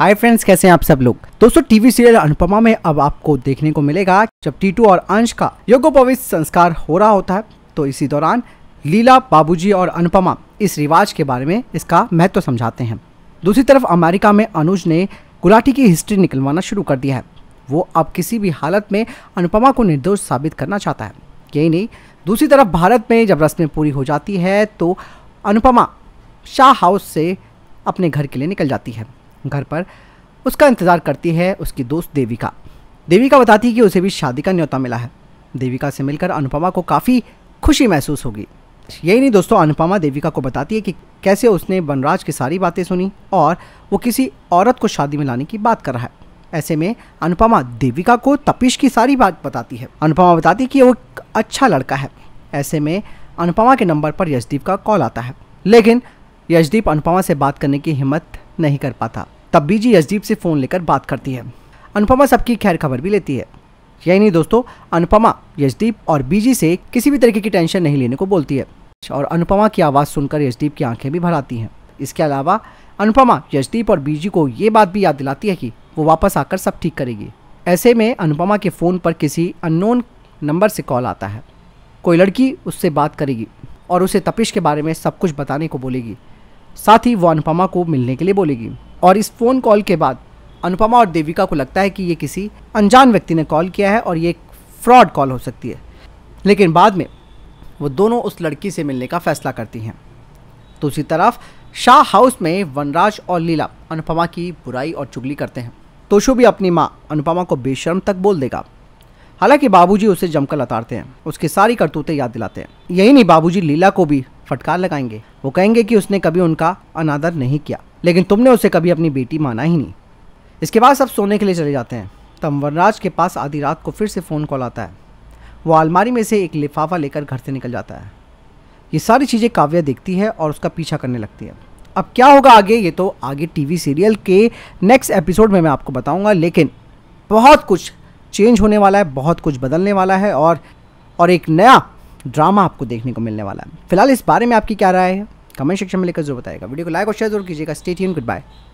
hi friends कैसे हैं आप सब लोग दोस्तों टीवी सीरियल अनुपमा में अब आपको देखने को मिलेगा जब टीटू और अंश का योगोपवित संस्कार हो रहा होता है तो इसी दौरान लीला बाबूजी और अनुपमा इस रिवाज के बारे में इसका महत्व तो समझाते हैं दूसरी तरफ अमेरिका में अनुज ने गुलाटी की हिस्ट्री निकलवाना शुरू कर दिया है वो अब किसी भी हालत में अनुपमा को निर्दोष साबित करना चाहता है यही नहीं दूसरी तरफ भारत में जब रस्में पूरी हो जाती है तो अनुपमा शाह हाउस से अपने घर के लिए निकल जाती है घर पर उसका इंतज़ार करती है उसकी दोस्त देविका देविका बताती है कि उसे भी शादी का न्योता मिला है देविका से मिलकर अनुपमा को काफ़ी खुशी महसूस होगी यही नहीं दोस्तों अनुपमा देविका को बताती है कि कैसे उसने वनराज की सारी बातें सुनी और वो किसी औरत को शादी में लाने की बात कर रहा है ऐसे में अनुपमा देविका को तपिश की सारी बात बताती है अनुपमा बताती है कि वो अच्छा लड़का है ऐसे में अनुपमा के नंबर पर यशदीप का कॉल आता है लेकिन यशदीप अनुपमा से बात करने की हिम्मत नहीं कर पाता तब बीजी यशदीप से फ़ोन लेकर बात करती है अनुपमा सबकी खैर खबर भी लेती है यही नहीं दोस्तों अनुपमा यशदीप और बीजी से किसी भी तरीके की टेंशन नहीं लेने को बोलती है और अनुपमा की आवाज़ सुनकर यशदीप की आंखें भी भर आती हैं इसके अलावा अनुपमा यशदीप और बीजी को ये बात भी याद दिलाती है कि वो वापस आकर सब ठीक करेगी ऐसे में अनुपमा के फ़ोन पर किसी अननोन नंबर से कॉल आता है कोई लड़की उससे बात करेगी और उसे तपिश के बारे में सब कुछ बताने को बोलेगी साथ ही वो अनुपमा को मिलने के लिए बोलेगी और इस फ़ोन कॉल के बाद अनुपमा और देविका को लगता है कि ये किसी अनजान व्यक्ति ने कॉल किया है और ये एक फ्रॉड कॉल हो सकती है लेकिन बाद में वो दोनों उस लड़की से मिलने का फैसला करती हैं दूसरी तरफ शाह हाउस में वनराज और लीला अनुपमा की बुराई और चुगली करते हैं शो भी अपनी माँ अनुपमा को बेशर्म तक बोल देगा हालांकि बाबूजी उसे जमकर लतारते हैं उसकी सारी करतूतें याद दिलाते हैं यही नहीं बाबूजी लीला को भी फटकार लगाएंगे वो कहेंगे कि उसने कभी उनका अनादर नहीं किया लेकिन तुमने उसे कभी अपनी बेटी माना ही नहीं इसके बाद सब सोने के लिए चले जाते हैं तब वनराज के पास आधी रात को फिर से फ़ोन कॉल आता है वो आलमारी में से एक लिफाफा लेकर घर से निकल जाता है ये सारी चीज़ें काव्या देखती है और उसका पीछा करने लगती है अब क्या होगा आगे ये तो आगे टीवी सीरियल के नेक्स्ट एपिसोड में मैं आपको बताऊंगा लेकिन बहुत कुछ चेंज होने वाला है बहुत कुछ बदलने वाला है और और एक नया ड्रामा आपको देखने को मिलने वाला है फिलहाल इस बारे में आपकी क्या राय है कमेंट सेक्शन में लेकर जरूर बताएगा वीडियो को लाइक और शेयर जरूर कीजिएगा स्टेट गुड बाय